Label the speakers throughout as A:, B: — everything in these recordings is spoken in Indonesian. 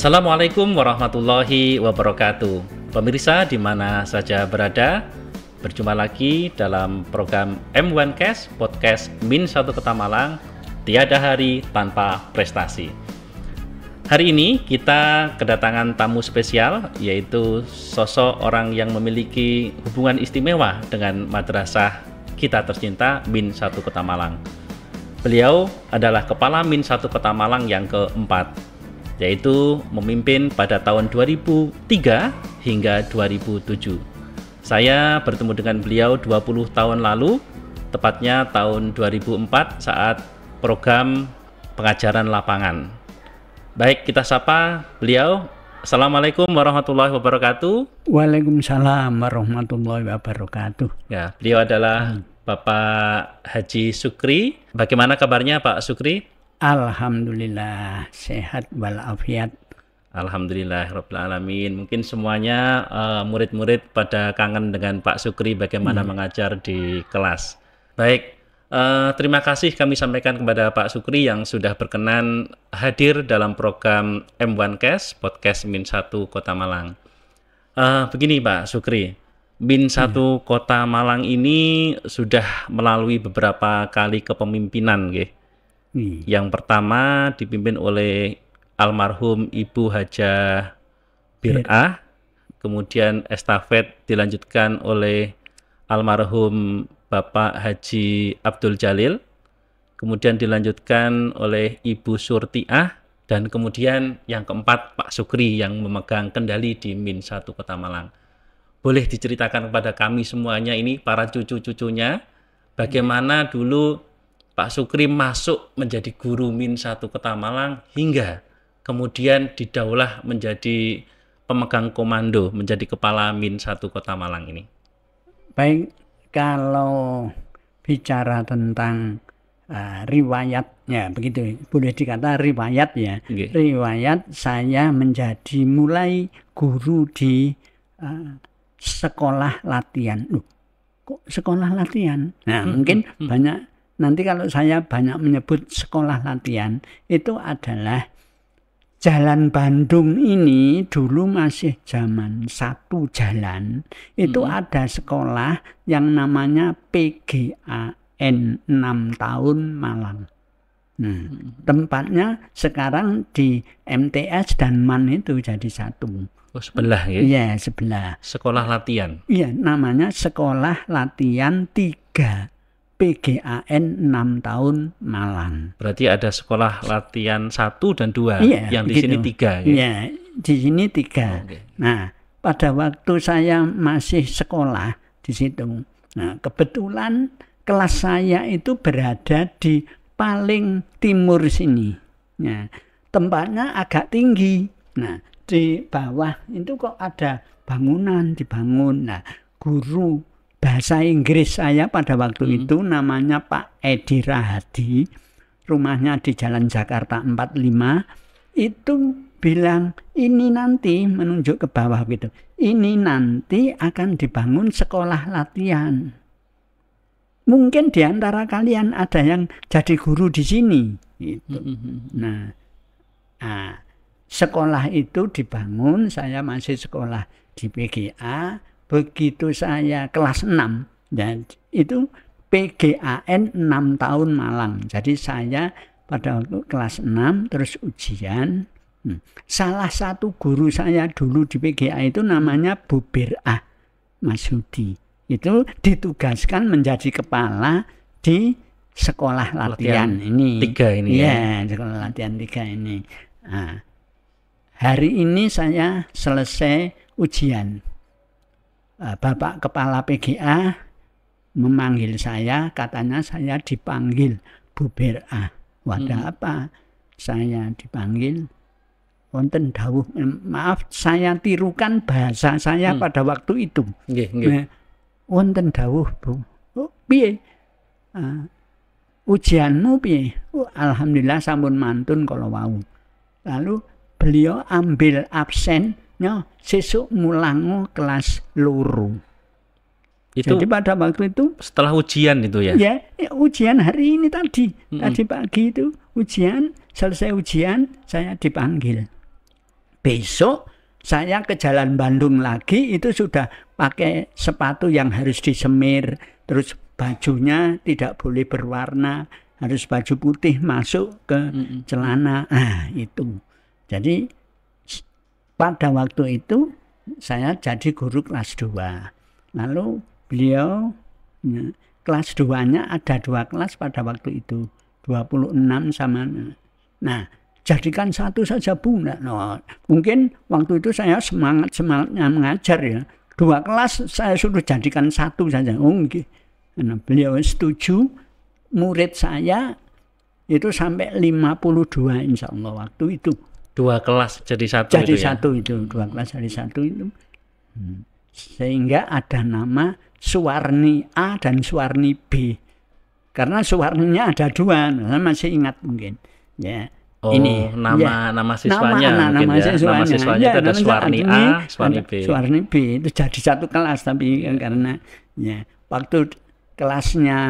A: Assalamualaikum warahmatullahi wabarakatuh. Pemirsa di mana saja berada, berjumpa lagi dalam program M1Cast Podcast Min 1 Kota Malang Tiada Hari Tanpa Prestasi. Hari ini kita kedatangan tamu spesial yaitu sosok orang yang memiliki hubungan istimewa dengan madrasah kita tercinta Min 1 Kota Malang. Beliau adalah Kepala Min 1 Kota Malang yang keempat yaitu memimpin pada tahun 2003 hingga 2007. Saya bertemu dengan beliau 20 tahun lalu, tepatnya tahun 2004 saat program pengajaran lapangan. Baik, kita sapa beliau. Assalamualaikum warahmatullahi wabarakatuh.
B: Waalaikumsalam warahmatullahi wabarakatuh.
A: Ya, beliau adalah Bapak Haji Sukri. Bagaimana kabarnya Pak Sukri?
B: Alhamdulillah sehat walafiat.
A: Alhamdulillah Rabbil Alamin. Mungkin semuanya eh, murid-murid uh, pada kangen dengan Pak Sukri bagaimana hmm. mengajar di kelas. Baik, uh, terima kasih kami sampaikan kepada Pak Sukri yang sudah berkenan hadir dalam program M1Cast, Podcast Min 1 Kota Malang. Uh, begini Pak Sukri, Bin 1 hmm. Kota Malang ini sudah melalui beberapa kali kepemimpinan, gitu Hmm. Yang pertama dipimpin oleh almarhum Ibu Haja Bir'ah, iya. kemudian estafet dilanjutkan oleh almarhum Bapak Haji Abdul Jalil, kemudian dilanjutkan oleh Ibu Surtiah, dan kemudian yang keempat Pak Sukri yang memegang kendali di Min 1 Kota Malang. Boleh diceritakan kepada kami semuanya ini para cucu-cucunya bagaimana dulu Pak Sukri masuk menjadi guru Min satu Kota Malang hingga kemudian didaulah menjadi pemegang komando, menjadi kepala Min satu Kota Malang ini?
B: Baik, kalau bicara tentang uh, riwayatnya begitu boleh dikata riwayat ya okay. riwayat saya menjadi mulai guru di uh, sekolah latihan uh, kok sekolah latihan nah hmm, mungkin hmm, hmm. banyak Nanti kalau saya banyak menyebut sekolah latihan, itu adalah Jalan Bandung ini dulu masih zaman satu jalan, itu hmm. ada sekolah yang namanya PGAN 6 tahun Malang. Nah, hmm. tempatnya sekarang di MTS dan MAN itu jadi satu. Oh, sebelah ya? Iya, sebelah.
A: Sekolah latihan.
B: Iya, namanya Sekolah Latihan tiga PGAN 6 tahun
A: Malang. Berarti ada sekolah latihan satu dan dua, iya, yang di gitu. sini tiga. ya. Iya,
B: di sini tiga. okay. Nah, pada waktu saya masih sekolah di situ. Nah, kebetulan kelas saya itu berada di paling timur sini. Nah, tempatnya agak tinggi. Nah, di bawah itu kok ada bangunan dibangun. Nah, guru bahasa Inggris saya pada waktu hmm. itu namanya Pak Edi Rahadi, rumahnya di Jalan Jakarta 45, itu bilang ini nanti menunjuk ke bawah gitu. Ini nanti akan dibangun sekolah latihan. Mungkin di antara kalian ada yang jadi guru di sini gitu. Hmm, hmm, hmm. Nah, nah, sekolah itu dibangun, saya masih sekolah di PGA begitu saya kelas 6 dan itu PGAN 6 tahun Malang. Jadi saya pada waktu kelas 6 terus ujian. Hmm. Salah satu guru saya dulu di PGA itu namanya Bu Birah Mas Hudi Itu ditugaskan menjadi kepala di sekolah latihan, latihan ini. Tiga ini ya. ya. sekolah latihan tiga ini. Nah, hari ini saya selesai ujian. Eh, Bapak Kepala PGA memanggil saya, katanya saya dipanggil Bu Bera. Wadah hmm. apa? Saya dipanggil wonten dawuh maaf saya tirukan bahasa saya hmm. pada waktu itu. Eh, wonten dawuh Bu. Oh, piye? Uh, ujianmu piye? Oh, alhamdulillah sampun mantun kalau mau, Lalu beliau ambil absen nyo sesuk mulango kelas lurung Itu Jadi pada waktu itu
A: setelah ujian itu ya? Ya,
B: ya ujian hari ini tadi, mm -hmm. tadi pagi itu ujian, selesai ujian saya dipanggil. Besok saya ke Jalan Bandung lagi itu sudah pakai sepatu yang harus disemir, terus bajunya tidak boleh berwarna, harus baju putih masuk ke mm -hmm. celana. Ah, itu. Jadi pada waktu itu saya jadi guru kelas 2. Lalu beliau ya, kelas 2-nya ada dua kelas pada waktu itu. 26 sama. Nah, jadikan satu saja Bu. No mungkin waktu itu saya semangat-semangatnya mengajar ya. Dua kelas saya suruh jadikan satu saja. Oh, nah, beliau setuju murid saya itu sampai 52 insya Allah waktu itu dua kelas jadi satu jadi itu ya? satu ya? itu dua kelas jadi satu itu sehingga ada nama Suwarni A dan Suwarni B karena Suwarninya ada dua saya nah, masih ingat mungkin ya
A: oh, ini nama ya. nama siswanya nama, mungkin nama, ya. siswanya. nama siswanya ya, ada Suwarni A Suwarni B
B: Suwarni B itu jadi satu kelas tapi ya. karena ya waktu kelasnya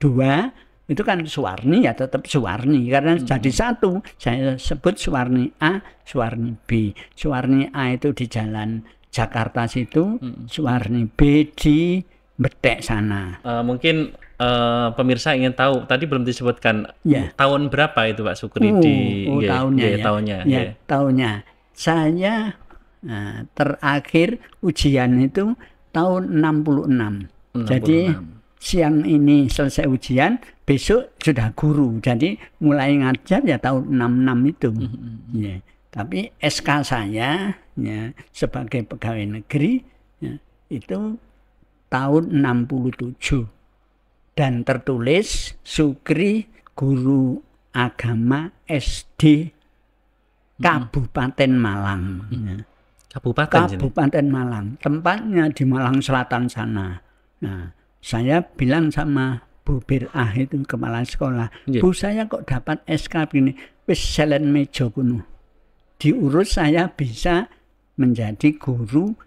B: dua itu kan Suwarni ya tetap Suwarni karena hmm. jadi satu saya sebut Suwarni A Suwarni B Suwarni A itu di jalan Jakarta situ hmm. Suwarni B di Betek sana
A: uh, mungkin uh, pemirsa ingin tahu tadi belum disebutkan ya. tahun berapa itu Pak Sukri uh, di uh, ya, tahunnya ya, ya tahunnya ya, ya.
B: tahunnya saya uh, terakhir ujian itu tahun 66 66 jadi siang ini selesai ujian besok sudah guru. Jadi mulai ngajar ya tahun 66 itu. Mm -hmm. ya. Tapi SK saya ya, sebagai pegawai negeri ya, itu tahun 67 dan tertulis Sukri guru agama SD hmm. Kabupaten Malang. Mm -hmm. Ya. Kabupaten Kabupaten Malang. Tempatnya di Malang Selatan sana. Nah, saya bilang sama Bu Birah itu kepala sekolah. Yeah. Bu saya kok dapat SK ini wis selen meja kuno. Diurus saya bisa menjadi guru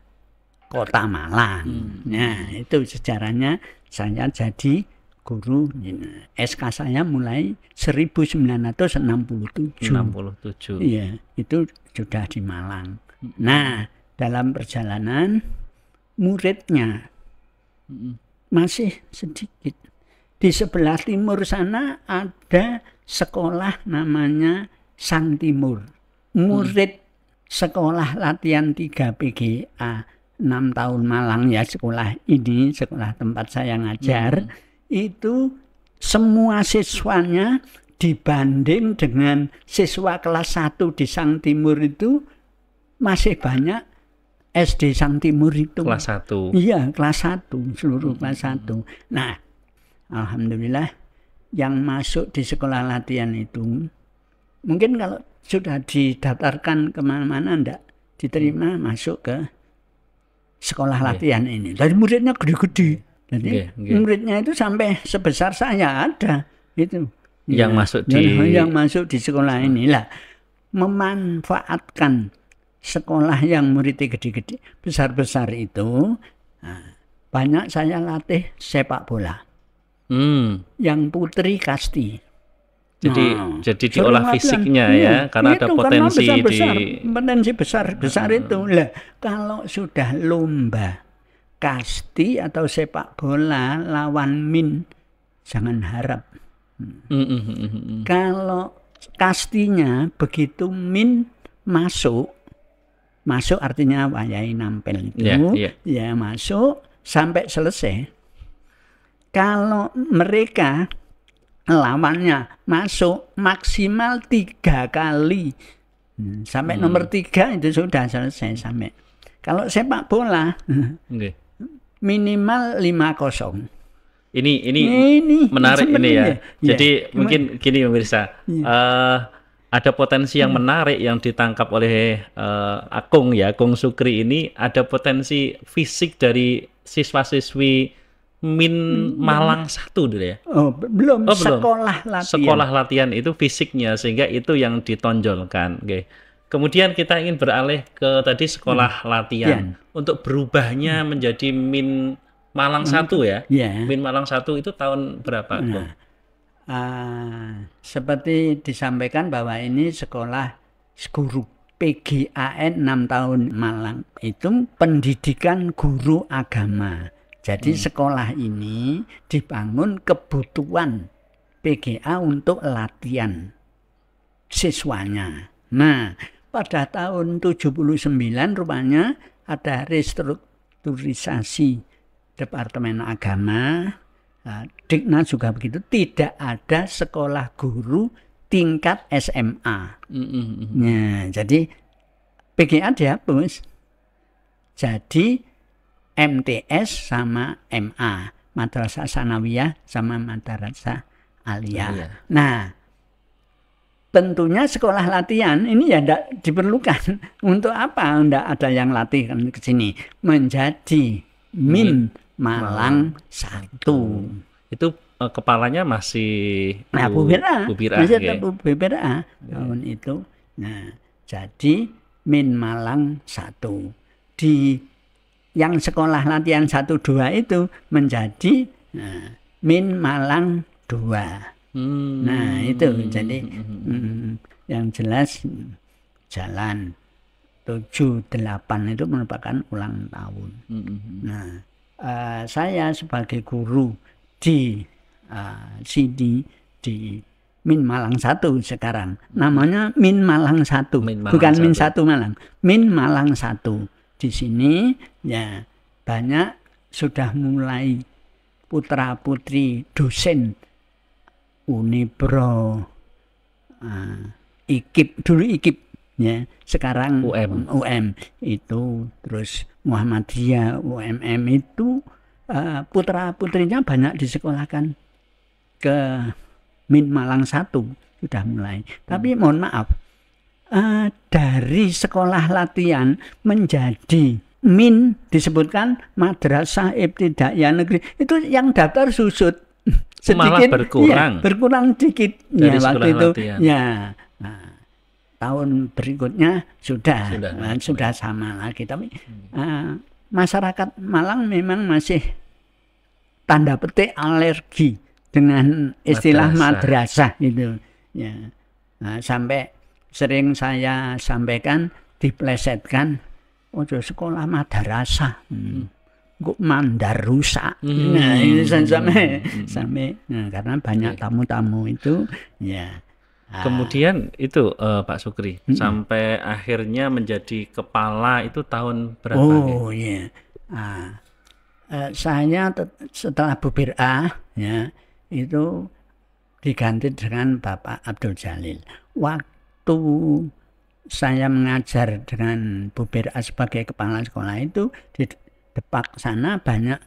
B: kota Malang. Hmm. Nah, itu sejarahnya saya jadi guru. SK saya mulai 1967.
A: 67. Iya,
B: itu sudah di Malang. Hmm. Nah, dalam perjalanan muridnya hmm. masih sedikit di sebelah timur sana ada sekolah namanya Sang Timur. Murid hmm. sekolah latihan 3 PGA 6 tahun Malang ya sekolah ini, sekolah tempat saya ngajar, hmm. itu semua siswanya dibanding dengan siswa kelas 1 di Sang Timur itu masih banyak SD Sang Timur itu. Kelas 1. Iya, kelas satu seluruh hmm. kelas satu Nah, Alhamdulillah yang masuk di sekolah latihan itu mungkin kalau sudah didaftarkan kemana-mana enggak diterima hmm. masuk ke sekolah latihan ini. Dari muridnya gede-gede. Jadi okay, okay. muridnya itu sampai sebesar saya ada itu.
A: Yang ya. masuk di yang
B: masuk di sekolah ini lah memanfaatkan sekolah yang muridnya gede-gede besar-besar itu nah, banyak saya latih sepak bola. Hmm. Yang putri kasti. Jadi nah, jadi diolah fisiknya iya, ya karena itu, iya ada potensi karena besar, di besar, potensi besar besar hmm. itu. Lah, kalau sudah lomba kasti atau sepak bola lawan min jangan harap. Hmm. Hmm, hmm, hmm, hmm. Kalau kastinya begitu min masuk masuk artinya apa ya nampel itu yeah, yeah. ya masuk sampai selesai kalau mereka lawannya masuk maksimal tiga kali hmm, sampai hmm. nomor tiga itu sudah selesai sampai kalau sepak bola okay. minimal lima kosong
A: ini ini, ini menarik ini ya. ya. Jadi ya. mungkin gini pemirsa, ya. uh, eh, ada potensi yang hmm. menarik yang ditangkap oleh uh, Akung ya, Akung Sukri ini ada potensi fisik dari siswa-siswi Min hmm. Malang satu dulu ya?
B: Oh, belum. Oh, belum. Sekolah latihan. Sekolah
A: latihan itu fisiknya sehingga itu yang ditonjolkan. Oke. Okay. Kemudian kita ingin beralih ke tadi sekolah hmm. latihan yeah. untuk berubahnya hmm. menjadi Min Malang satu ya? Yeah. Min Malang satu itu tahun berapa? Nah,
B: uh, seperti disampaikan bahwa ini sekolah guru PGAN 6 tahun Malang itu pendidikan guru agama jadi hmm. sekolah ini dibangun kebutuhan PGA untuk latihan siswanya. Nah, pada tahun 79 rupanya ada restrukturisasi Departemen Agama. Nah, Dikna juga begitu, tidak ada sekolah guru tingkat SMA. Mm hmm, -hmm. Nah, jadi PGA dihapus. Jadi MTS sama MA, Madrasah Sanawiyah sama Madrasah Aliyah. Iya. Nah, tentunya sekolah latihan ini ya tidak diperlukan untuk apa tidak ada yang latihan ke sini menjadi min malang satu
A: itu uh, kepalanya
B: masih nah bubira bubira masih okay. bubira iya. tahun itu nah jadi min malang satu di yang sekolah latihan satu dua itu menjadi nah, min malang dua, Hmm. Nah, itu jadi hmm. hmm, hmm. hmm yang jelas jalan tujuh delapan itu merupakan ulang tahun. Hmm. Nah, uh, saya sebagai guru di uh, eh, CD di Min Malang satu sekarang. Namanya Min Malang satu, bukan satu. Min satu Malang. Min Malang satu di sini ya banyak sudah mulai putra-putri dosen Unibro uh, IKIP dulu IKIP ya sekarang UM UM itu terus Muhammadiyah UMM itu uh, putra-putrinya banyak disekolahkan ke Min Malang satu sudah mulai. Hmm. Tapi mohon maaf, uh, dari sekolah latihan menjadi min disebutkan madrasah ibtidaiyah negeri itu yang daftar susut oh,
A: sedikit malah berkurang ya,
B: berkurang sedikit ya, waktu itu latihan. ya tahun berikutnya sudah sudah, nah, sudah sama lagi tapi uh, masyarakat Malang memang masih tanda petik alergi dengan istilah madrasah, madrasah itu ya nah, sampai sering saya sampaikan diplesetkan ojo sekolah madrasah hmm. Kok mandar rusak. Hmm. Nah, ini sampai hmm. sampai hmm. nah, karena banyak tamu-tamu itu
A: ya. Ah. Kemudian itu uh, Pak Sukri hmm. sampai akhirnya menjadi kepala itu tahun berapa? Oh ya.
B: Ah. Uh, saya setelah Bubir A ya itu diganti dengan Bapak Abdul Jalil. Waktu waktu saya mengajar dengan Bu Bera sebagai kepala sekolah itu di depak sana banyak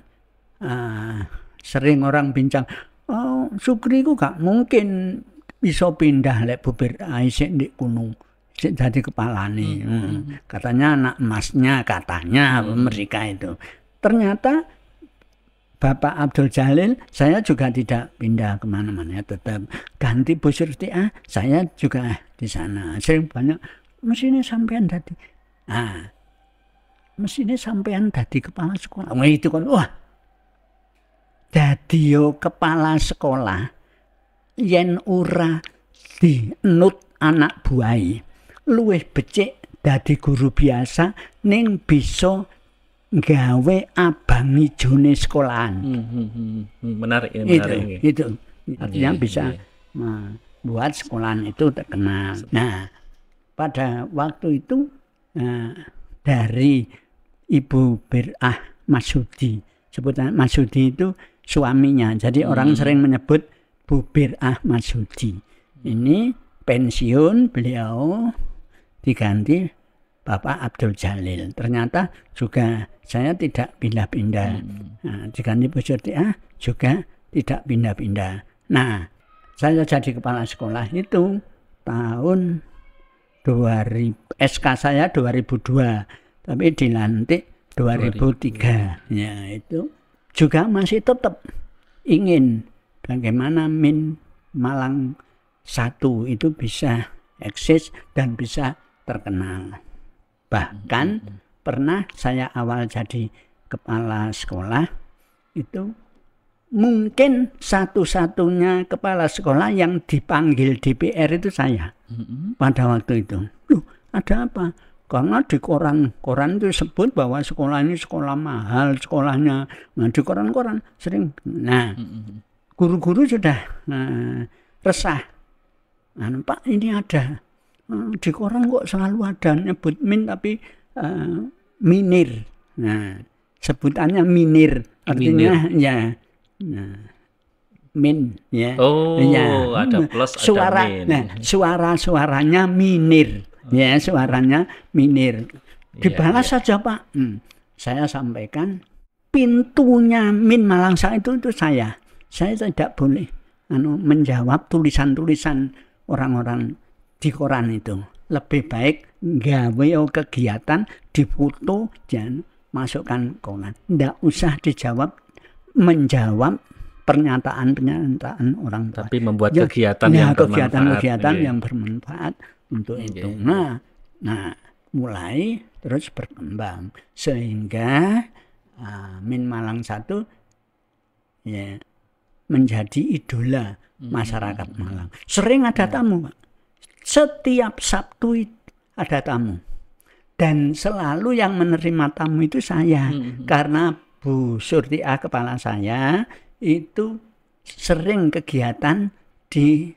B: uh, sering orang bincang oh Sukri ku gak mungkin bisa pindah lek Bu Bera isik di gunung jadi kepala nih hmm. hmm. katanya anak emasnya katanya hmm. mereka itu ternyata Bapak Abdul Jalil, saya juga tidak pindah kemana-mana, tetap ganti Bu ah, saya juga di sana. Sering banyak, mesinnya sampean tadi. Ah, mesinnya sampean tadi kepala sekolah. Wah oh, itu kan, wah, dadio kepala sekolah yen ura di nut anak buai luwih becek dadi guru biasa neng bisa gawe abang ijone sekolahan. hmm, hmm, hmm, hmm. Menarik ini menarik. Itu, itu. artinya bisa yeah. membuat sekolahan itu terkenal. Nah, pada waktu itu nah, dari Ibu Birah Masudi, sebutan Masudi itu suaminya. Jadi hmm. orang sering menyebut Bu Birah Masudi. Ini pensiun beliau diganti Bapak Abdul Jalil. Ternyata juga saya tidak pindah-pindah. Hmm. Nah, diganti Bu Surtiah juga tidak pindah-pindah. Nah, saya jadi kepala sekolah itu tahun 2000 SK saya 2002, tapi dilantik 2003. 2000. Ya, itu juga masih tetap ingin bagaimana Min Malang satu itu bisa eksis dan bisa terkenal. Bahkan hmm. pernah saya awal jadi kepala sekolah itu mungkin satu-satunya kepala sekolah yang dipanggil DPR itu saya hmm pada waktu itu. Loh, ada apa? Karena di koran-koran itu sebut bahwa sekolah ini sekolah mahal, sekolahnya nah, di koran-koran sering. Nah, mm-hmm. guru-guru sudah nah, resah. Nah, Pak, ini ada Eh, di koran kok selalu ada nyebut min tapi uh, minir. Nah, sebutannya minir artinya minir. ya. Nah, min ya. Oh, ya. ada plus suara, ada min. Nah, suara-suaranya minir. Oh. Ya, suaranya minir. Iya, Dibalas ya, ya. saja, Pak. Hmm. Saya sampaikan pintunya min Malangsa itu itu saya. Saya tidak boleh anu menjawab tulisan-tulisan orang-orang di koran itu. Lebih baik gawe kegiatan difoto dan masukkan koran. Tidak usah dijawab menjawab pernyataan-pernyataan orang tua. Tapi membuat ya, kegiatan ya, yang kegiatan, bermanfaat. Kegiatan yang bermanfaat untuk iya. itu. Nah, nah mulai terus berkembang sehingga uh, Min Malang satu ya menjadi idola hmm. masyarakat Malang. Sering ada nah. tamu, Pak setiap Sabtu ada tamu dan selalu yang menerima tamu itu saya hmm. karena Bu surti Surtia kepala saya itu sering kegiatan di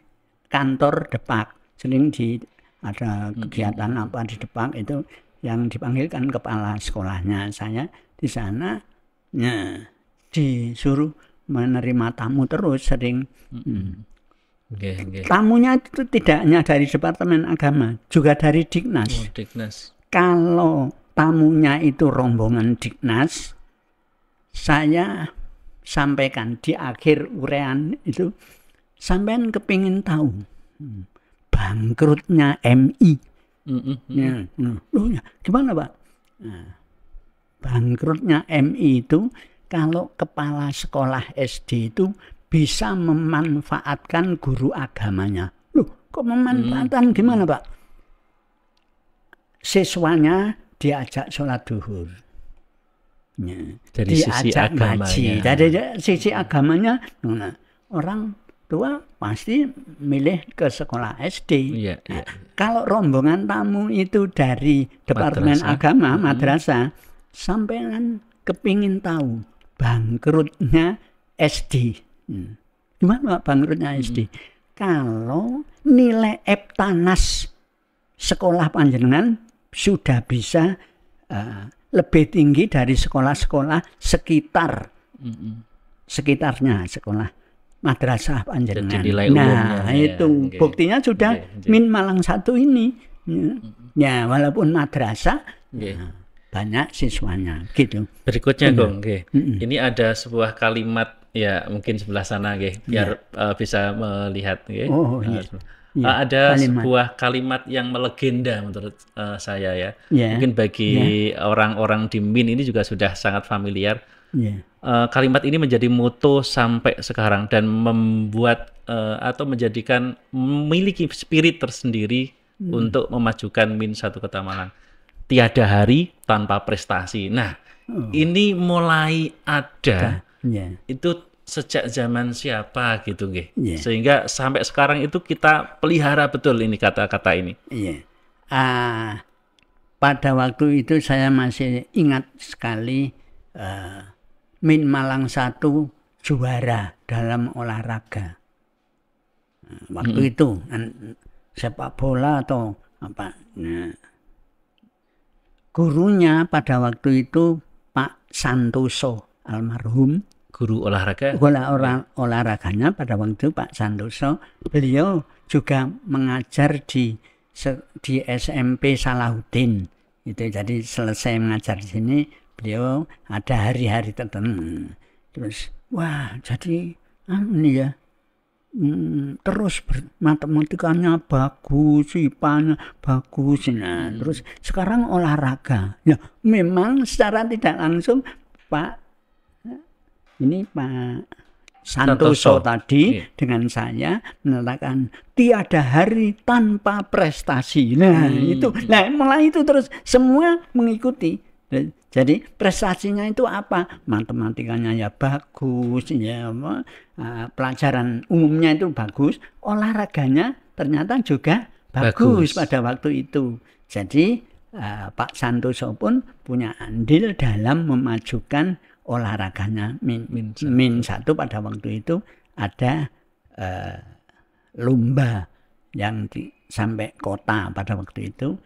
B: kantor Depak sering di ada mm-hmm. kegiatan hmm. apa di Depak itu yang dipanggilkan kepala sekolahnya saya di sana ya, disuruh menerima tamu terus sering mm Hmm Okay, okay. Tamunya itu tidak hanya dari Departemen Agama, juga dari Diknas.
A: Oh,
B: Kalau tamunya itu rombongan Diknas, saya sampaikan di akhir urean itu, sampean kepingin tahu hmm, bangkrutnya MI. Mm -hmm. ya, Gimana Pak? Nah, bangkrutnya MI itu kalau kepala sekolah SD itu bisa memanfaatkan guru agamanya. Loh, kok memanfaatkan hmm. gimana, Pak? Siswanya diajak sholat duhur. Ya. Dari diajak sisi agamanya. ngaji. Dari sisi agamanya, nah, orang tua pasti milih ke sekolah SD. Ya, ya. kalau rombongan tamu itu dari Departemen madrasa. Agama, hmm. madrasah, hmm. sampai kan kepingin tahu bangkrutnya SD. Hmm. Gimana bangkrutnya SD? Hmm. Kalau nilai Eptanas sekolah panjenengan sudah bisa uh, lebih tinggi dari sekolah-sekolah sekitar hmm. sekitarnya sekolah madrasah panjenengan. Jadi nilai nah umumnya, itu ya, buktinya sudah okay. min malang satu ini. Ya, hmm. ya walaupun madrasah. Okay. Ya, nah, banyak siswanya gitu. Berikutnya dong, mm -hmm. okay. -hmm.
A: ini ada sebuah kalimat Ya, mungkin sebelah sana nggih, biar ya. uh, bisa melihat oh, oh, iya. Uh, ada kalimat. sebuah kalimat yang melegenda menurut uh, saya ya. ya. Mungkin bagi iya. orang-orang di MIN ini juga sudah sangat familiar. Yeah. Iya. Uh, kalimat ini menjadi moto sampai sekarang dan membuat uh, atau menjadikan memiliki spirit tersendiri hmm. untuk memajukan Min Satu Kota Malang. Tiada hari tanpa prestasi. Nah, oh. ini mulai ada yeah. itu sejak zaman siapa gitu Yeah. Iya. Sehingga sampai sekarang itu kita pelihara betul ini kata-kata ini.
B: Yeah. Iya. Uh, pada waktu itu saya masih ingat sekali uh, Min Malang satu juara dalam olahraga. Eh, waktu hmm. itu sepak bola atau apa. Nah. gurunya pada waktu itu Pak Santoso almarhum guru olahraga. Olah, olah, olahraganya pada waktu Pak Sandoso, beliau juga mengajar di di SMP Salahuddin. Itu jadi selesai mengajar di sini, beliau ada hari-hari tertentu. Terus, wah, jadi ini anu ya, hmm, terus matematikanya bagus, ipanya bagus. Nah, hmm. terus sekarang olahraga. Ya, memang secara tidak langsung Pak ini Pak Santoso, Santoso tadi yeah. dengan saya mengatakan tiada hari tanpa prestasi. Nah, hmm. itu. Nah, mulai itu terus semua mengikuti. Jadi prestasinya itu apa? Matematikanya ya bagus, ya eh, pelajaran umumnya itu bagus, olahraganya ternyata juga bagus, bagus. pada waktu itu. Jadi uh, Pak Santoso pun punya andil dalam memajukan olahraganya min, min, satu. min satu pada waktu itu ada eh, lumba yang di, sampai kota pada waktu itu.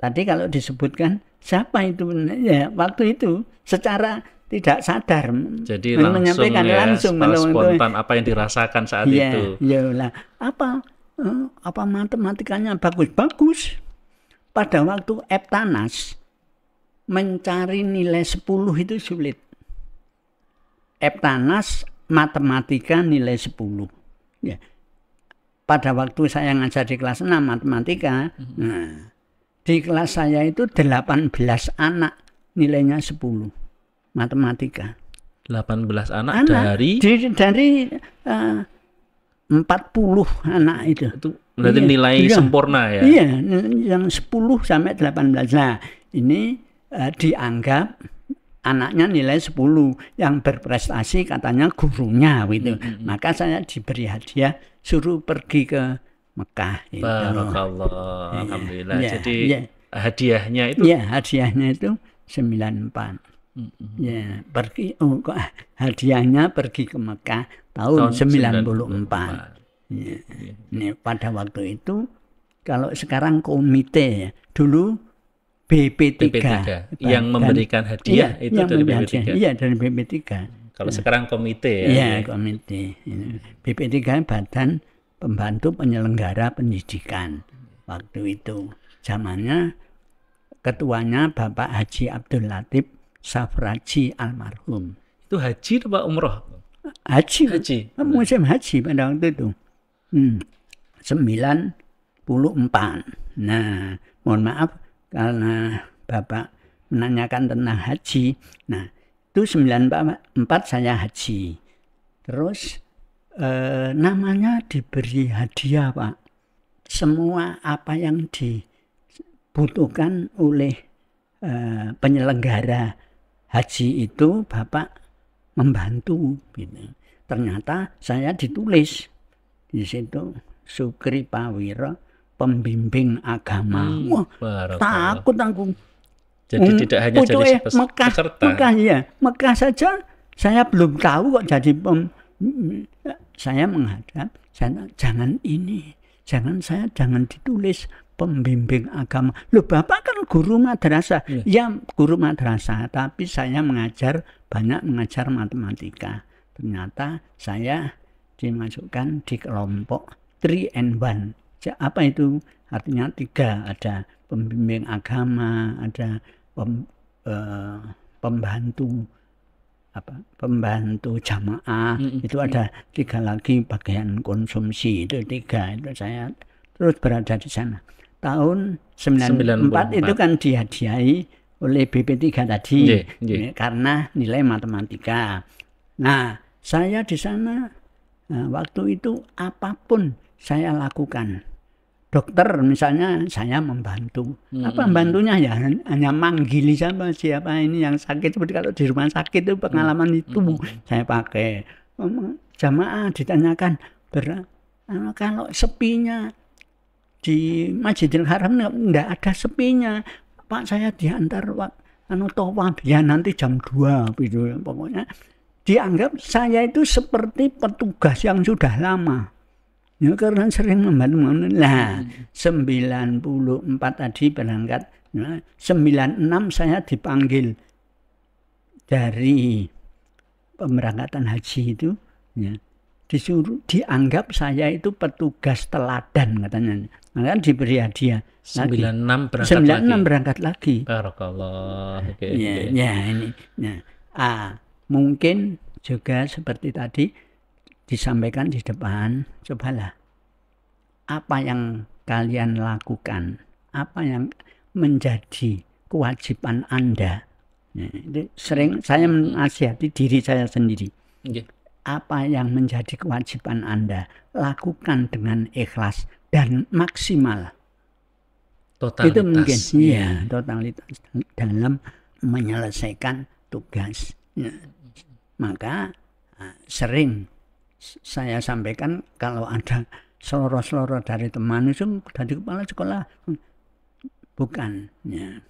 B: Tadi kalau disebutkan siapa itu ya waktu itu secara tidak sadar jadi langsung ya, langsung spontan
A: apa yang dirasakan saat ya, itu
B: ya lah apa eh, apa matematikanya bagus-bagus pada waktu Eptanas mencari nilai 10 itu sulit Eptanas matematika nilai 10. Ya. Pada waktu saya ngajar di kelas 6 matematika, mm-hmm. nah, di kelas saya itu 18 anak nilainya 10 matematika. 18 anak, anak dari di, dari eh, uh, 40 anak itu. Itu berarti iya, nilai iya, sempurna ya. Iya, yang 10 sampai 18. Nah, ini uh, dianggap anaknya nilai 10 yang berprestasi katanya gurunya gitu hmm, hmm, hmm. maka saya diberi hadiah suruh pergi ke Mekah gitu. Barakallah,
A: ya, alhamdulillah. Ya, Jadi ya. hadiahnya itu Iya,
B: hadiahnya itu 94. -hmm. Ya, pergi oh, kok, hadiahnya pergi ke Mekah tahun, tahun 94. 94. Ya. Ya. Nih, pada waktu itu kalau sekarang komite ya. Dulu BP3, BP3 yang memberikan hadiah iya, itu yang dari BP3. Hadiah, iya, dari BP3.
A: Kalau nah. sekarang komite ya. Iya,
B: komite. BP3 kan Badan Pembantu Penyelenggara Pendidikan waktu itu. Zamannya ketuanya Bapak Haji Abdul Latif Safraji almarhum. Itu haji atau umroh? Haji. Haji. Musim haji pada waktu itu. Hmm. 94. Nah, mohon maaf karena Bapak menanyakan tentang haji. Nah, itu 94 saya haji. Terus eh, namanya diberi hadiah, Pak. Semua apa yang dibutuhkan oleh eh, penyelenggara haji itu Bapak membantu gitu. Ternyata saya ditulis di situ Sukri Pawiro pembimbing agama. Hmm, Wah, takut tanggung. Jadi um, tidak hanya jadi eh, Mekah, Mekah ya, Mekah saja saya belum tahu kok jadi pem, saya menghadap, saya, jangan ini, jangan saya jangan ditulis pembimbing agama. Loh, Bapak kan guru madrasah. Ya, ya guru madrasah, tapi saya mengajar banyak mengajar matematika. Ternyata saya dimasukkan di kelompok 3 and 1 apa itu artinya tiga ada pembimbing agama ada pem, eh, pembantu apa pembantu jamaah -hmm. itu ada tiga lagi bagian konsumsi itu tiga itu saya terus berada di sana tahun 94, 94. itu kan dihadiahi oleh BP3 tadi yeah, yeah. karena nilai matematika nah saya di sana eh, waktu itu apapun saya lakukan dokter misalnya saya membantu. Hmm. Apa membantunya ya hanya manggil siapa siapa ini yang sakit seperti kalau di rumah sakit itu pengalaman hmm. itu hmm. saya pakai. Jamaah ditanyakan berapa anu, kalau sepinya di Masjidil Haram enggak ada sepinya. Pak saya diantar Pak anu tawaf ya nanti jam 2 gitu pokoknya dianggap saya itu seperti petugas yang sudah lama. Ya karena sering membantu. Hmm. sembilan puluh empat tadi berangkat. Nah, sembilan enam saya dipanggil dari pemberangkatan haji itu ya, disuruh dianggap saya itu petugas teladan katanya. Maka nah, diberi hadiah. sembilan enam berangkat 96 lagi. berangkat lagi. Barakallah. Okay, ya, okay. ya ini. Nah, ah, mungkin juga seperti tadi disampaikan di depan, cobalah apa yang kalian lakukan, apa yang menjadi kewajiban Anda. Nah, sering saya menasihati diri saya sendiri. Apa yang menjadi kewajiban Anda, lakukan dengan ikhlas dan maksimal. Totalitas. Itu mungkin, ya, ya totalitas dalam menyelesaikan tugas. Nah, maka ah, sering saya sampaikan kalau ada seloro-seloro dari teman itu dari kepala sekolah bukan ya.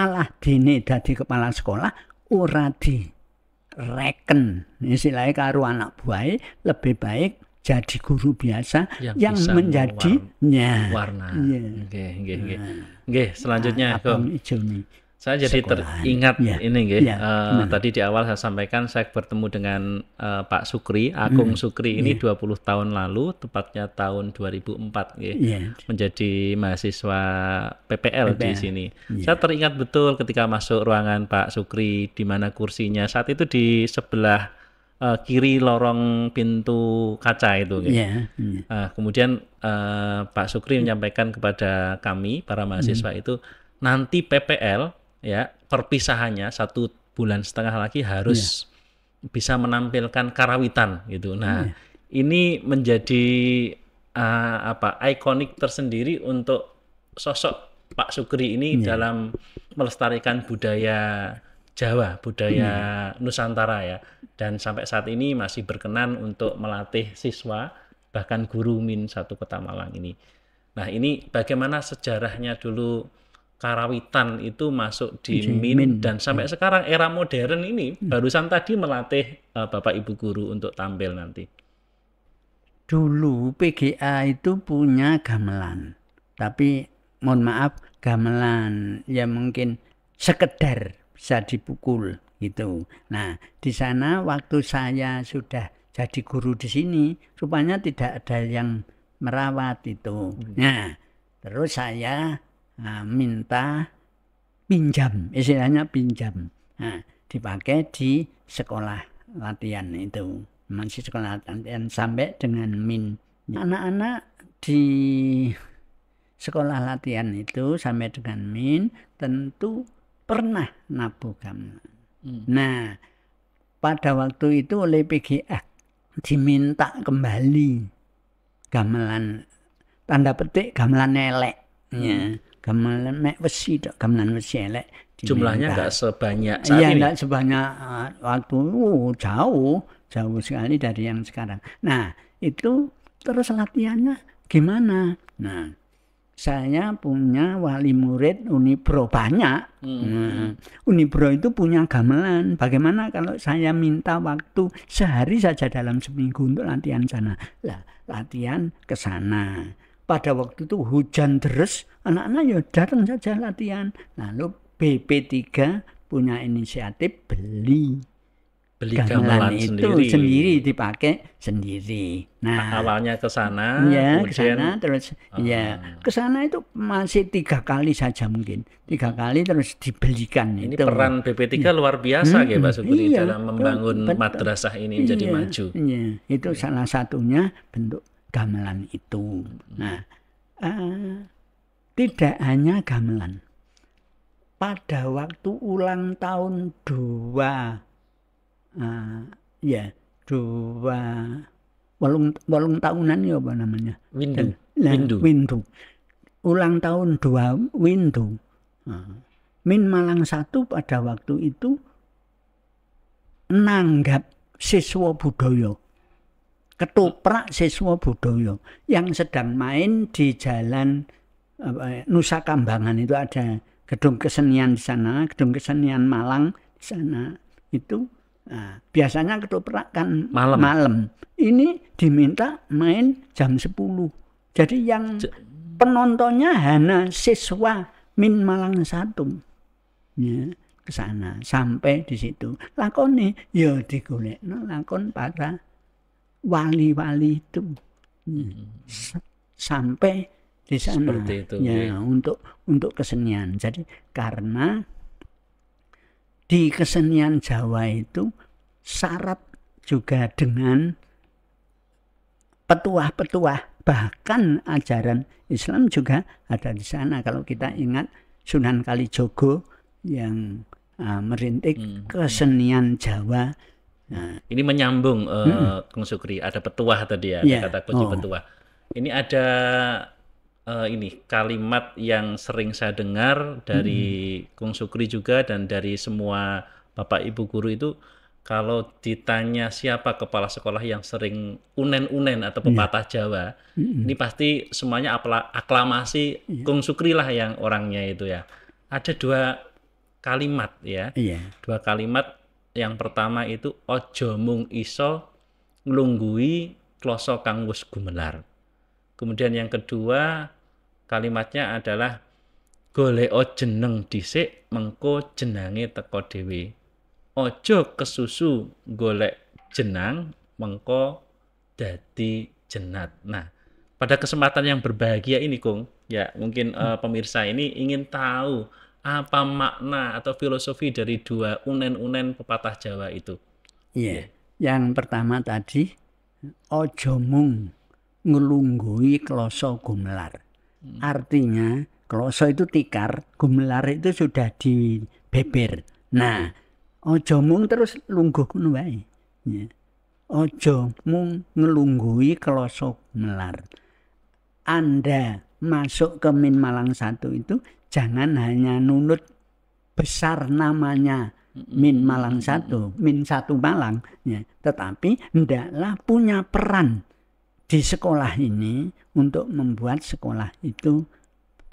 B: Allah dini dari kepala sekolah uradi reken istilahnya karo anak buai lebih baik jadi guru biasa yang, yang menjadi ya. warna. warna.
A: Yeah. Okay, okay, okay. Okay, selanjutnya nah,
B: saya jadi sekolahan. teringat ya. ini Ya. Uh,
A: tadi di awal saya sampaikan saya bertemu dengan uh, Pak Sukri, hmm. Agung hmm. Sukri ini ya. 20 tahun lalu, tepatnya tahun 2004 ya. Ya. Menjadi mahasiswa PPL, PPL. di sini. Ya. Saya teringat betul ketika masuk ruangan Pak Sukri di mana kursinya saat itu di sebelah uh, kiri lorong pintu kaca itu. Gitu. Ya. Ya. Uh, kemudian uh, Pak Sukri menyampaikan kepada kami para mahasiswa ya. itu nanti PPL ya perpisahannya satu bulan setengah lagi harus iya. bisa menampilkan karawitan gitu. Nah, iya. ini menjadi uh, apa ikonik tersendiri untuk sosok Pak Sukri ini iya. dalam melestarikan budaya Jawa, budaya Nusantara ya. Dan sampai saat ini masih berkenan untuk melatih siswa bahkan guru min satu kota Malang ini. Nah, ini bagaimana sejarahnya dulu karawitan itu masuk di Jimin. min dan sampai hmm. sekarang era modern ini hmm. barusan tadi melatih uh, Bapak Ibu guru untuk tampil nanti.
B: Dulu PGA itu punya gamelan. Tapi mohon maaf gamelan ya mungkin sekedar bisa dipukul gitu. Nah, di sana waktu saya sudah jadi guru di sini, rupanya tidak ada yang merawat itu. Hmm. Nah, terus saya nah, minta pinjam, istilahnya pinjam. Nah, dipakai di sekolah latihan itu. Masih sekolah latihan sampai dengan min. Anak-anak di sekolah latihan itu sampai dengan min tentu pernah nabuh gamelan. Hmm. Nah, pada waktu itu oleh PGA diminta kembali gamelan tanda petik gamelan elek. Hmm. Ya gamelan mek besi tok gamelan wesi elek jumlahnya nggak
A: sebanyak saat iya, ini nggak
B: sebanyak uh, waktu uh, jauh jauh sekali dari yang sekarang nah itu terus latihannya gimana nah saya punya wali murid Unibro banyak. Hmm. Nah, Unibro itu punya gamelan. Bagaimana kalau saya minta waktu sehari saja dalam seminggu untuk latihan sana? Lah, latihan ke sana pada waktu itu hujan terus anak-anak ya datang saja latihan. Lalu BP3 punya inisiatif beli beli gamelan, gamelan itu sendiri. sendiri dipakai sendiri. Nah, awalnya ke sana, ya, ke sana terus ya ke sana itu masih tiga kali saja mungkin tiga kali terus dibelikan ini itu. peran BP3 ya. luar biasa hmm, ya Pak Sukri iya, dalam membangun betul,
A: madrasah ini iya, jadi maju.
B: Iya, itu iya. salah satunya bentuk gamelan itu. Nah, uh, tidak hanya gamelan. Pada waktu ulang tahun dua, uh, eh, ya dua walung walung tahunan ya apa namanya? Windu. Nah, windu. windu. Ulang tahun dua windu. Uh, Min Malang satu pada waktu itu nanggap siswa budaya ketoprak siswa Budoyo yang sedang main di jalan apa, Nusa Kambangan itu ada gedung kesenian di sana, gedung kesenian Malang di sana itu nah, biasanya ketoprak kan malam. malam. Ini diminta main jam 10. Jadi yang J penontonnya hanya siswa Min Malang satu. Ya, ke sana sampai di situ. Lakone ya digolek, lakon para wali-wali itu hmm. hmm. sampai di iya, sana itu, ya, ya untuk untuk kesenian. Jadi karena di kesenian Jawa itu syarat juga dengan petuah-petuah bahkan ajaran Islam juga ada di sana kalau kita ingat Sunan Kalijogo yang uh, merintik hmm. kesenian Jawa
A: Nah, hmm. ini menyambung uh, hmm. Kung Sukri ada petuah tadi ya, yeah. kata kunci oh. petuah. Ini ada uh, ini kalimat yang sering saya dengar dari hmm. Kung Sukri juga dan dari semua Bapak Ibu guru itu kalau ditanya siapa kepala sekolah yang sering unen-unen atau iya. pepatah yeah. Jawa, mm-hmm. ini pasti semuanya apla- aklamasi yeah. Kung Sukri lah yang orangnya itu ya. Ada dua kalimat ya. Yeah. Dua kalimat yang pertama itu ojo mung iso nglunggui kloso kang wis gumelar. Kemudian yang kedua kalimatnya adalah golek jeneng dhisik mengko jenangi teko dewi Ojo kesusu golek jenang mengko dadi jenat. Nah, pada kesempatan yang berbahagia ini, Kung, ya mungkin uh, pemirsa ini ingin tahu apa makna atau filosofi dari dua unen-unen pepatah Jawa itu?
B: Iya, yeah. yang pertama tadi ojo mung ngelunggui kloso gumelar. Hmm. Artinya kloso itu tikar, gumelar itu sudah dibeber. Nah, ojo mung terus lungguh ngono wae. Yeah. Ojo mung ngelunggui kloso gumelar. Anda masuk ke Min Malang satu itu jangan hanya nunut besar namanya min Malang satu, min satu Malang, ya. tetapi hendaklah punya peran di sekolah ini untuk membuat sekolah itu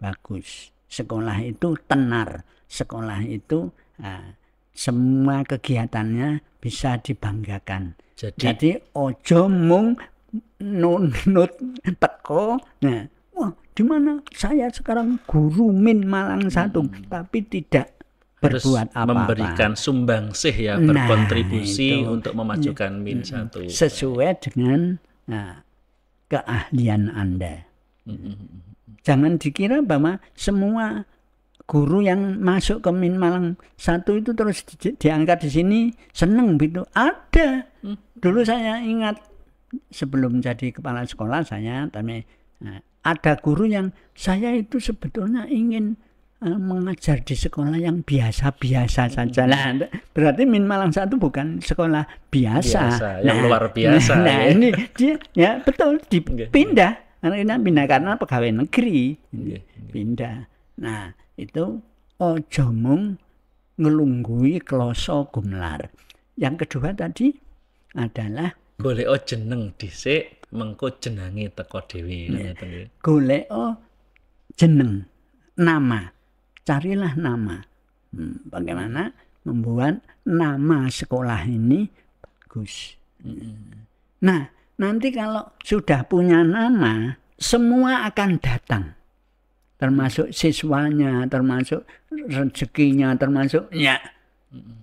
B: bagus, sekolah itu tenar, sekolah itu uh, semua kegiatannya bisa dibanggakan. Jadi, Jadi ojo mung nunut teko, nah, di mana saya sekarang guru min Malang satu hmm. tapi tidak berbuat apa-apa. memberikan
A: sumbangsih ya nah, berkontribusi nah, untuk memajukan hmm. min satu
B: sesuai dengan nah, keahlian anda hmm, hmm, hmm jangan dikira bahwa semua guru yang masuk ke min malang satu itu terus di, diangkat di sini seneng gitu ada dulu saya ingat sebelum jadi kepala sekolah saya tapi nah, ada guru yang saya itu sebetulnya ingin uh, mengajar di sekolah yang biasa-biasa saja. Nah, berarti Min Malang satu bukan sekolah biasa. biasa yang nah, luar biasa. Nah, nah, ya. ini dia ya betul dipindah. Karena pindah karena pegawai negeri pindah. Nah, itu ojo mung ngelunggui kloso gumlar. Yang kedua tadi adalah
A: boleh oh jeneng dhisik mengko jenenge teko dewi, iya. guleo
B: golek jeneng nama carilah nama hmm, bagaimana membuat nama sekolah ini bagus hmm. nah nanti kalau sudah punya nama semua akan datang termasuk siswanya termasuk rezekinya termasuk ya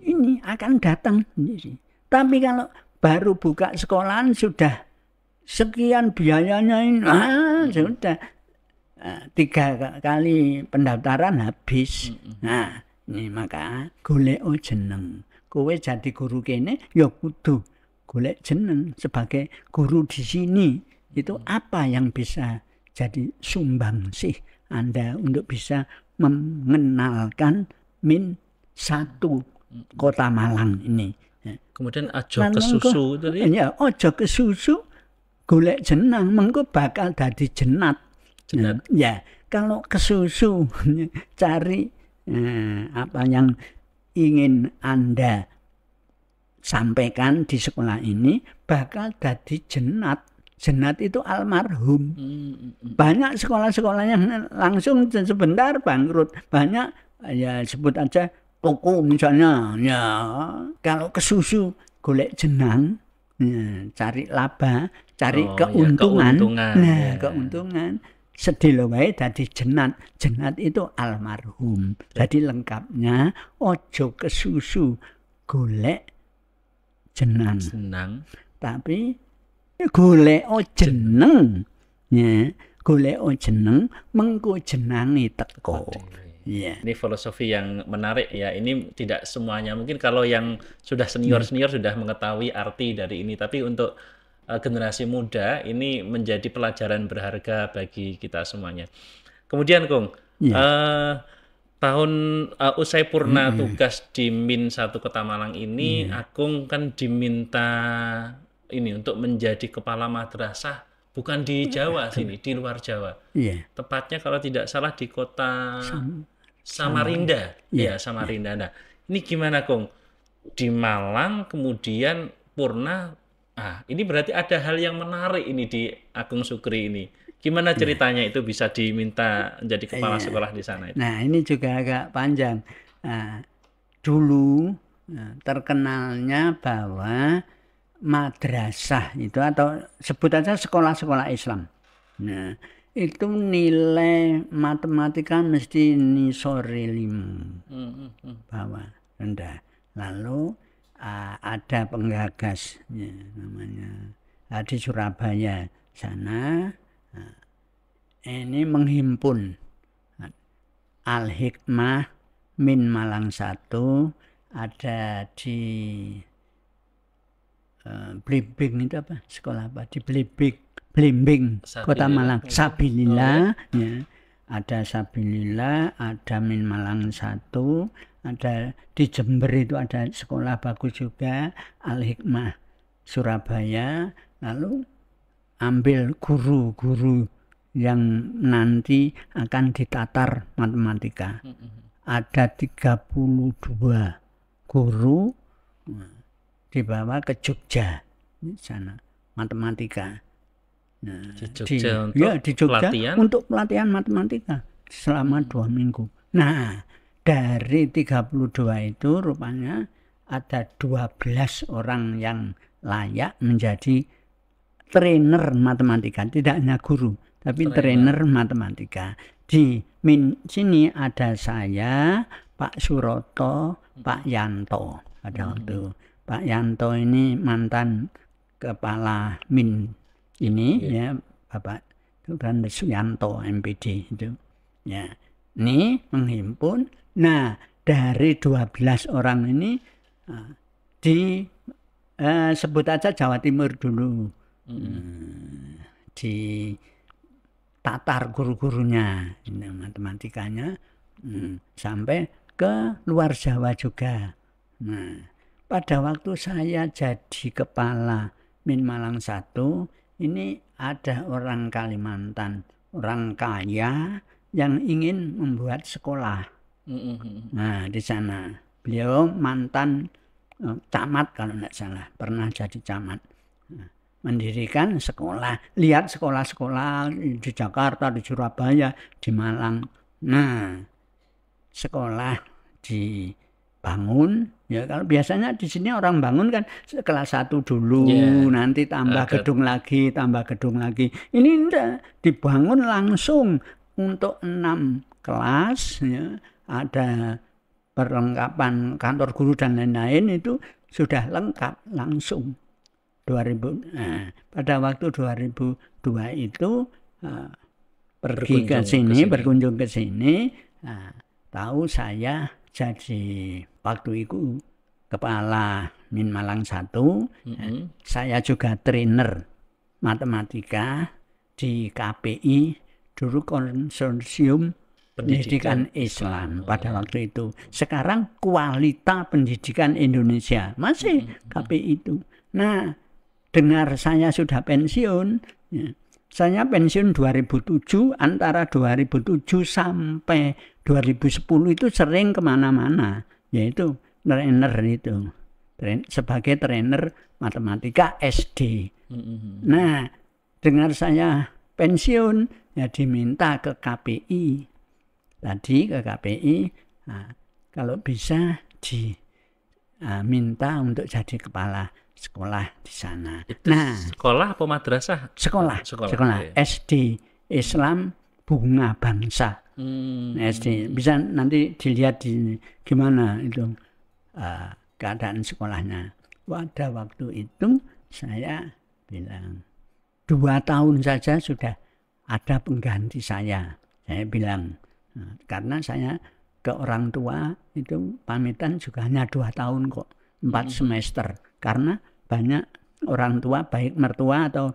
B: ini akan datang sendiri tapi kalau baru buka sekolahan sudah sekian biayanya ini ah, hmm. sudah ah, tiga kali pendaftaran habis. Hmm. Nah, ini maka golek jeneng. Kowe jadi guru kene ya kudu gule jeneng sebagai guru di sini. Itu hmm. apa yang bisa jadi sumbang sih Anda untuk bisa mengenalkan min satu kota Malang ini.
A: Kemudian aja ke susu itu ya.
B: Aja ke susu golek jenang mengko bakal dadi jenat. Jenat. Ya, kalau kesusu cari eh, apa yang ingin Anda sampaikan di sekolah ini bakal dadi jenat. Jenat itu almarhum. Hmm, hmm, hmm. Banyak sekolah-sekolah yang langsung sebentar bangkrut. Banyak ya sebut aja toko misalnya ya kalau kesusu golek jenang Nah, cari laba, cari oh, iya, keuntungan. Ya, keuntungan. Nah, ya. keuntungan sedih wae dadi jenat. Jenat itu almarhum. Jadi iya. lengkapnya ojo ke susu golek jenang. senang, Tapi ya golek o jeneng. Ya, golek o jeneng mengko jenangi teko. Oh, iya. Yeah. Ini filosofi
A: yang menarik ya. Ini tidak semuanya mungkin kalau yang sudah senior-senior hmm. sudah mengetahui arti dari ini, tapi untuk uh, generasi muda ini menjadi pelajaran berharga bagi kita semuanya. Kemudian, Kung, yeah. Iya. uh, tahun uh, usai purna hmm. tugas di Min satu Kota Malang ini, hmm. Iya. Akung kan diminta ini untuk menjadi kepala madrasah bukan di Jawa iya. sini, di luar Jawa. Iya. Tepatnya kalau tidak salah di kota Samarinda. Iya, yeah. Samarinda. Nah, ini gimana, Kong? Di Malang kemudian Purna ah, ini berarti ada hal yang menarik ini di Agung Sukri ini. Gimana iya. ceritanya itu bisa diminta menjadi kepala yeah. sekolah di sana? Itu?
B: Nah, ini juga agak panjang. Nah, dulu eh, terkenalnya bahwa madrasah itu atau sebut aja sekolah-sekolah Islam. Nah, itu nilai matematika mesti nisore limu hmm, hmm, hmm. bawah rendah lalu uh, ada penggagasnya namanya ada Surabaya sana uh, ini menghimpun al hikmah min Malang satu ada di uh, e, Blibing itu apa sekolah apa di Blibing Blimbing, Sabilillah. Kota Malang. Sabilila, oh. ya. Ada Sabilila, ada Min Malang satu, ada di Jember itu ada sekolah bagus juga Al Hikmah Surabaya. Lalu ambil guru-guru yang nanti akan ditatar matematika. Ada 32 guru nah, dibawa ke Jogja di sana matematika. Nah, di iya, untuk ya, di Jogja pelatihan. untuk pelatihan matematika selama hmm. dua minggu. Nah, dari 32 itu rupanya ada 12 orang yang layak menjadi trainer matematika, tidak hanya guru, tapi trainer, trainer matematika. Di min, sini ada saya, Pak Suroto, hmm. Pak Yanto hmm. waktu. Pak Yanto ini mantan kepala Min ini yeah. ya Bapak Tuhan Suyanto MPD itu ya ini menghimpun nah dari 12 orang ini eh, di eh, sebut aja Jawa Timur dulu mm. di tatar guru-gurunya matematikanya hmm, sampai ke luar Jawa juga nah pada waktu saya jadi kepala Min Malang satu ini ada orang Kalimantan, orang kaya yang ingin membuat sekolah. Nah, di sana beliau mantan eh, camat kalau tidak salah, pernah jadi camat. Nah, mendirikan sekolah, lihat sekolah-sekolah di Jakarta, di Surabaya, di Malang. Nah, sekolah dibangun Ya, kalau biasanya di sini orang bangun kan kelas satu dulu, yeah. nanti tambah okay. gedung lagi, tambah gedung lagi. Ini enggak dibangun langsung untuk enam kelas, ya, ada perlengkapan kantor guru dan lain-lain itu sudah lengkap langsung. 2000. Nah, pada waktu 2002 itu uh, pergi sini, ke sini, berkunjung ke sini, nah, tahu saya jadi waktu itu kepala Min Malang satu, mm -hmm. saya juga trainer matematika di KPI dulu konsorsium
A: pendidikan, pendidikan
B: Islam oh. pada waktu itu. Sekarang kualitas pendidikan Indonesia masih mm -hmm. KPI itu. Nah, dengar saya sudah pensiun, ya. saya pensiun 2007 antara 2007 sampai 2010 itu sering kemana-mana yaitu nah, trainer itu sebagai trainer matematika SD. Mm-hmm. Nah, dengar saya pensiun ya diminta ke KPI. Tadi ke KPI, nah, kalau bisa di uh, minta untuk jadi kepala sekolah di sana. Itu nah,
A: sekolah apa madrasah? Sekolah, sekolah, sekolah, sekolah.
B: SD Islam Bunga Bangsa hmm. SD nah, bisa nanti dilihat di gimana itu uh, keadaan sekolahnya pada waktu itu saya bilang dua tahun saja sudah ada pengganti saya saya bilang nah, karena saya ke orang tua itu pamitan juga hanya dua tahun kok empat hmm. semester karena banyak orang tua baik mertua atau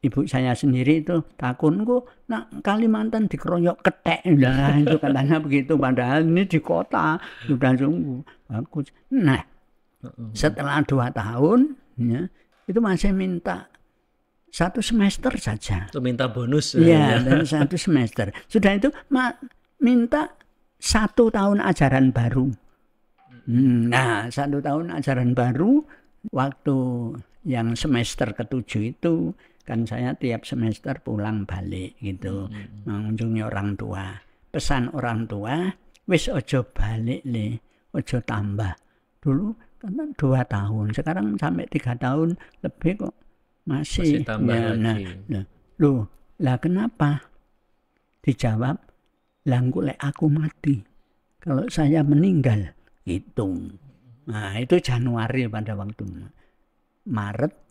B: ibu saya sendiri itu takutku nak Kalimantan dikeroyok ketek lah itu katanya begitu padahal ini di kota sudah sungguh bagus nah setelah dua tahun ya, itu masih minta satu semester saja itu minta bonus ya, iya, ya. dan satu semester sudah itu ma minta satu tahun ajaran baru hmm, nah satu tahun ajaran baru waktu yang semester ketujuh itu kan saya tiap semester pulang balik gitu hmm. mengunjungi orang tua pesan orang tua wis ojo balik le ojo tambah dulu kan dua tahun sekarang sampai tiga tahun lebih kok masih, masih tambah ya, nah, lagi. Nah, nah, lu lah kenapa dijawab lah lek aku mati kalau saya meninggal hitung nah itu Januari pada waktu Maret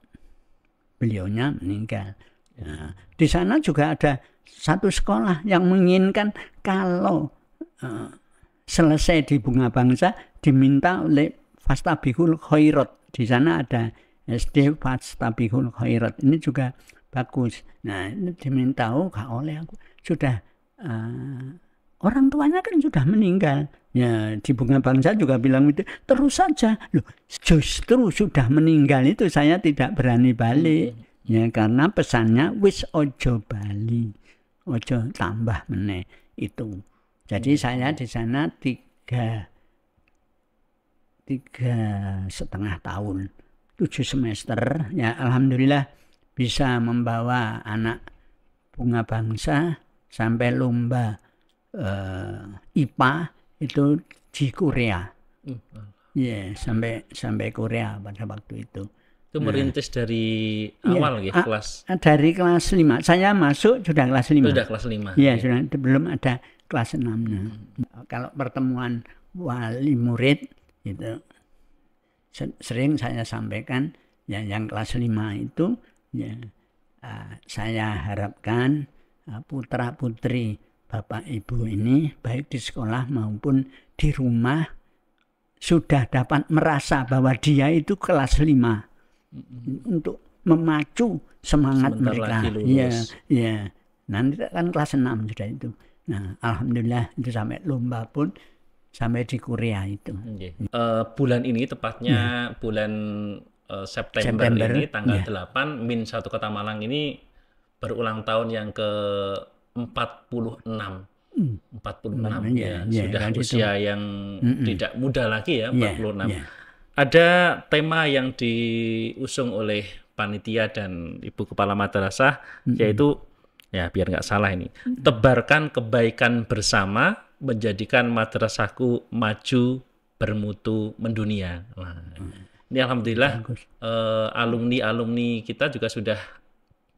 B: beliaunya meninggal. Nah, di sana juga ada satu sekolah yang menginginkan kalau uh, selesai di Bunga Bangsa diminta oleh Fastabihul Khairat. Di sana ada SD Fastabihul Khairat. Ini juga bagus. Nah, ini diminta, oh, oleh aku sudah uh, orang tuanya kan sudah meninggal. Ya, di Bunga Bangsa juga bilang itu terus saja. Loh, justru sudah meninggal itu saya tidak berani balik. Hmm. Ya, karena pesannya wis ojo bali. Ojo tambah meneh itu. Jadi hmm. saya di sana tiga tiga setengah tahun, tujuh semester. Ya, alhamdulillah bisa membawa anak bunga bangsa sampai lomba uh, eh, IPA itu di Korea. Hmm. Iya, yeah, sampai sampai Korea pada waktu itu.
A: Itu merintis nah, dari iya. awal gitu, ya, yeah, kelas.
B: Dari kelas 5. Saya masuk sudah kelas 5. Sudah kelas 5. Iya, yeah, sudah belum ada kelas 6. Nah. Hmm. Kalau pertemuan wali murid itu sering saya sampaikan ya yang kelas 5 itu ya uh, saya harapkan putra putri Bapak Ibu ini baik di sekolah maupun di rumah sudah dapat merasa bahwa dia itu kelas 5 untuk memacu semangat Sementara mereka. Iya, iya. Nanti kan kelas 6 sudah itu. Nah, alhamdulillah itu sampai lomba pun sampai di Korea itu.
A: Uh, bulan ini tepatnya yeah. bulan uh, September, September ini tanggal yeah. Iya. 8 Min Satu Kota Malang ini berulang tahun yang ke 46. 46 puluh hmm. ya. ya, ya sudah ya, usia itu. yang mm -mm. tidak muda lagi ya 46. Yeah, yeah. Ada tema yang diusung oleh panitia dan ibu kepala madrasah mm -mm. yaitu ya biar nggak salah ini tebarkan kebaikan bersama menjadikan madrasahku maju bermutu mendunia. Nah, mm. Ini alhamdulillah eh, alumni -alumni kita juga sudah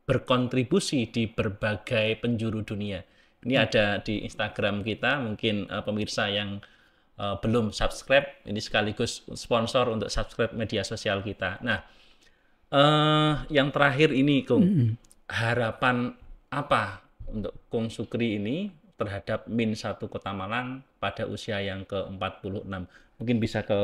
A: berkontribusi di berbagai penjuru dunia. Ini hmm. ada di Instagram kita, mungkin uh, pemirsa yang uh, belum subscribe, ini sekaligus sponsor untuk subscribe media sosial kita. Nah, uh, yang terakhir ini, Kung, hmm. harapan apa untuk Kung Sukri ini terhadap Min Satu Kota Malang pada usia yang ke-46? Mungkin bisa ke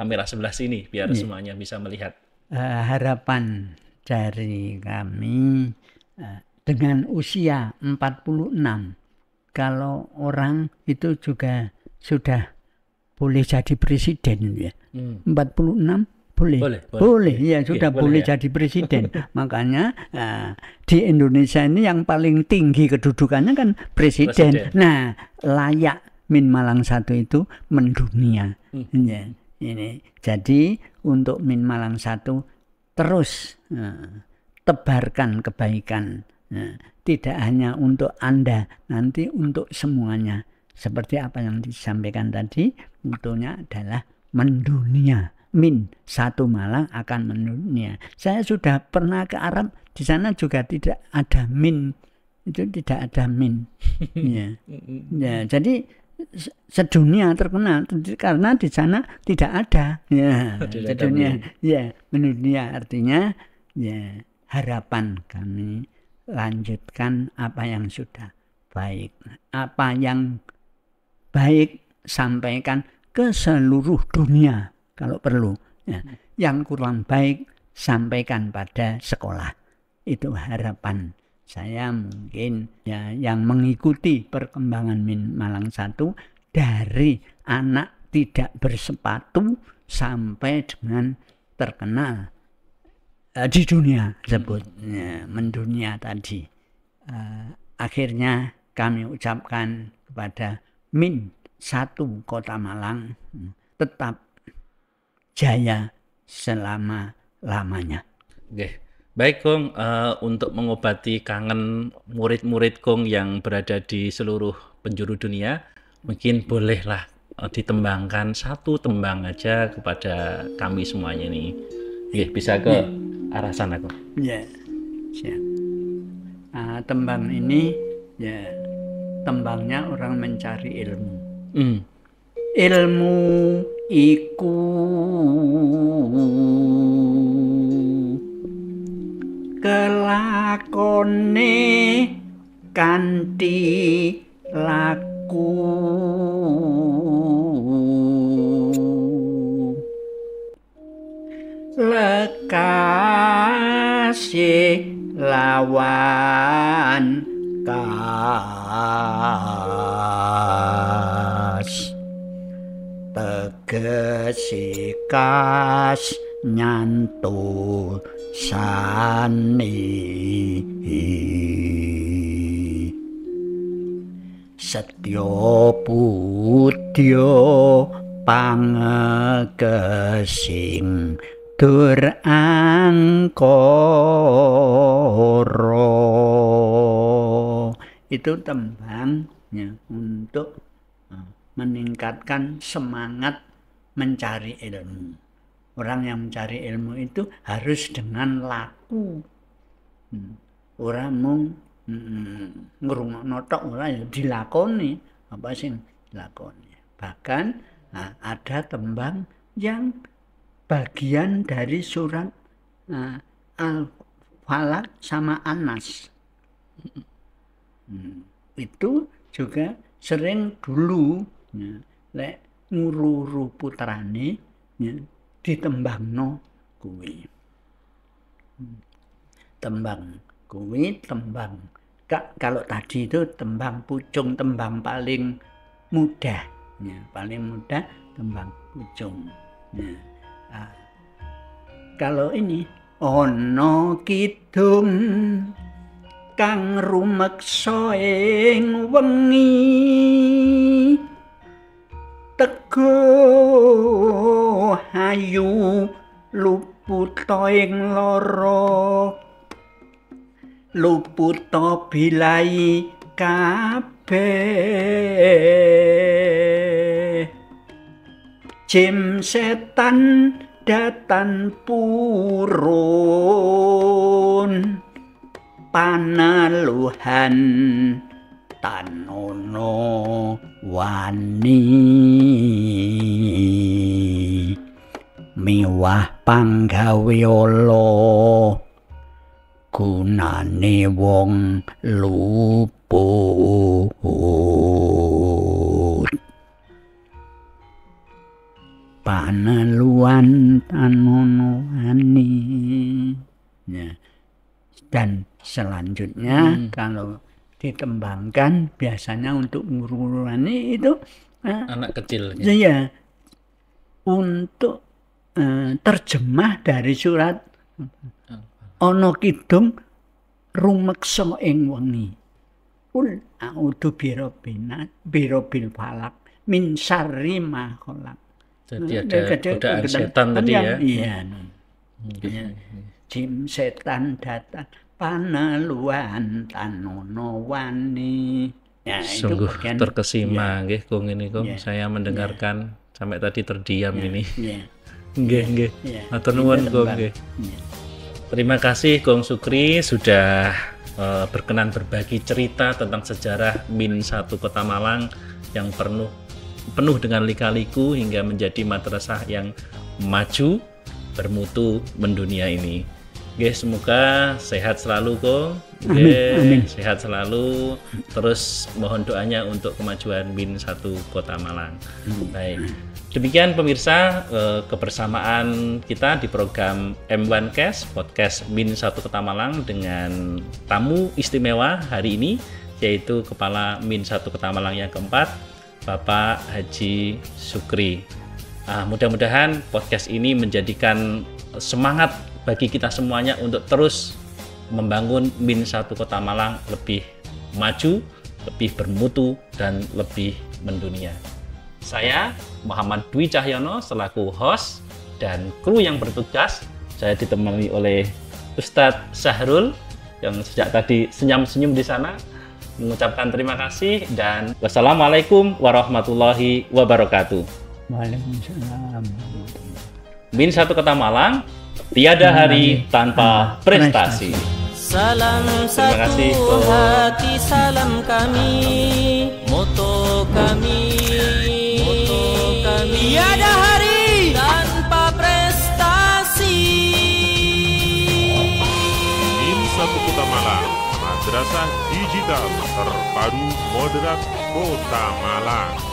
A: kamera sebelah sini biar hmm. semuanya bisa melihat.
B: Uh, harapan dari kami eh, dengan usia 46 kalau orang itu juga sudah boleh jadi presiden ya. Hmm. 46 boleh. Boleh, boleh. boleh ya sudah boleh, boleh ya. jadi presiden. Makanya uh, di Indonesia ini yang paling tinggi kedudukannya kan presiden. presiden. Nah, layak min malang satu itu mendunia. Hmm. Ya, ini. Jadi untuk min malang satu terus eh, tebarkan kebaikan. Eh, tidak hanya untuk Anda, nanti untuk semuanya. Seperti apa yang disampaikan tadi, mutunya adalah mendunia. Min, satu malam akan mendunia. Saya sudah pernah ke Arab, di sana juga tidak ada min. Itu tidak ada min. ya. ya jadi sedunia terkenal karena di sana tidak ada ya oh, tidak sedunia ada. ya, ya menurutnya artinya ya harapan kami lanjutkan apa yang sudah baik apa yang baik sampaikan ke seluruh dunia kalau perlu ya. yang kurang baik sampaikan pada sekolah itu harapan saya mungkin ya yang mengikuti perkembangan Min Malang satu dari anak tidak bersepatu sampai dengan terkenal uh, eh, di dunia sebutnya mendunia tadi uh, akhirnya kami ucapkan kepada Min satu Kota Malang tetap jaya selama lamanya.
A: Yeah. Baik kong, uh, eh, untuk mengobati kangen murid-murid kong yang berada di seluruh penjuru dunia, mungkin bolehlah, uh, ditembangkan satu tembang aja kepada kami semuanya nih. Nggih, bisa ke yeah. arah sana kong.
B: Iya, yeah. Ya. tembang ini ya tembangnya orang mencari ilmu. Mm. Ilmu iku kelakone kanthi laku lekas lawan kas tegesi nyantun sani setyo putyo pangkesing dur angkoro itu tembang ya, untuk eh, meningkatkan semangat mencari ilmu Orang yang mencari ilmu itu harus dengan laku. Hmm. Orang mung hmm, notok orang ya dilakoni apa sih dilakoni. Bahkan nah, ada tembang yang bagian dari surat nah, al falak sama Anas. Hmm. Itu juga sering dulu ya, lek ngururu putrane ya, ditembangno kuwi tembang kuwi tembang Kak, kalau tadi itu tembang pucung tembang paling mudah paling mudah tembang pucung nah, kalau ini ono kidung kang rumeksa ing wengi Go hayu luput ing lara luput pilai kabeh Cim setan datan purun panaluhan tanono -no. wani miwah panggawe ala gunane wong luput paneluan tanono ani dan selanjutnya hmm. kalau ditembangkan biasanya untuk ngururani itu
A: eh, anak kecil ya, ya
B: untuk uh, terjemah dari surat ono kidung rumeksa ing wengi kul a'udzu birobina birobil falak min syarri ma khalaq. jadi eh, ada godaan setan tadi ya iya, iya. Hmm. setan datang paneluan tanono wani. Ya, Sungguh itu
A: terkesima, ya. nggih, kong ini kong. Ya. Saya mendengarkan ya. sampai tadi terdiam ya. ini. Ya.
B: gih Nggih, nggih. kong ya. Matur nuwun, nggih.
A: Ya. Terima kasih kong Sukri sudah eh, berkenan berbagi cerita tentang sejarah Min Satu Kota Malang yang penuh penuh dengan lika-liku hingga menjadi madrasah yang maju bermutu mendunia ini. Oke, semoga sehat selalu kok.
B: Oke, amin, amin.
A: sehat selalu. Terus mohon doanya untuk kemajuan BIN Satu Kota Malang. Amin. Baik. Demikian pemirsa eh, kebersamaan kita di program M1 Cash podcast BIN Satu Kota Malang dengan tamu istimewa hari ini yaitu Kepala Bin Satu Kota Malang yang keempat Bapak Haji Sukri. Nah, mudah-mudahan podcast ini menjadikan semangat bagi kita semuanya untuk terus membangun Min Satu Kota Malang lebih maju, lebih bermutu, dan lebih mendunia. Saya Muhammad Dwi Cahyono selaku host dan kru yang bertugas. Saya ditemani oleh Ustadz Syahrul yang sejak tadi senyum-senyum di sana mengucapkan terima kasih dan wassalamualaikum warahmatullahi wabarakatuh.
B: Waalaikumsalam.
A: Bin Satu Kota Malang Tiada hari tanpa prestasi. Salam Terima kasih satu hati salam kami moto kami moto kami tiada hari tanpa prestasi Tim satu kota Malang Madrasah Digital
B: Terpadu Moderat Kota Malang